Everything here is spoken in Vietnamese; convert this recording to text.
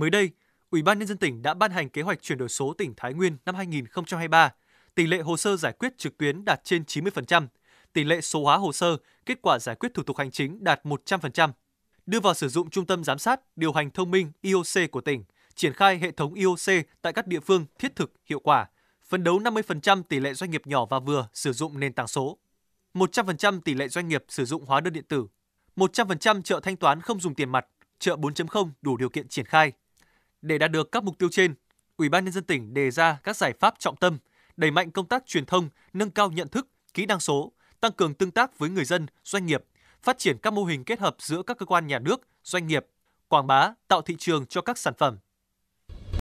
Mới đây, Ủy ban nhân dân tỉnh đã ban hành kế hoạch chuyển đổi số tỉnh Thái Nguyên năm 2023. Tỷ lệ hồ sơ giải quyết trực tuyến đạt trên 90%, tỷ lệ số hóa hồ sơ, kết quả giải quyết thủ tục hành chính đạt 100%. Đưa vào sử dụng trung tâm giám sát, điều hành thông minh IOC của tỉnh, triển khai hệ thống IOC tại các địa phương thiết thực, hiệu quả, phấn đấu 50% tỷ lệ doanh nghiệp nhỏ và vừa sử dụng nền tảng số, 100% tỷ lệ doanh nghiệp sử dụng hóa đơn điện tử, 100% chợ thanh toán không dùng tiền mặt, chợ 4.0 đủ điều kiện triển khai, để đạt được các mục tiêu trên, Ủy ban nhân dân tỉnh đề ra các giải pháp trọng tâm, đẩy mạnh công tác truyền thông, nâng cao nhận thức, kỹ năng số, tăng cường tương tác với người dân, doanh nghiệp, phát triển các mô hình kết hợp giữa các cơ quan nhà nước, doanh nghiệp, quảng bá, tạo thị trường cho các sản phẩm,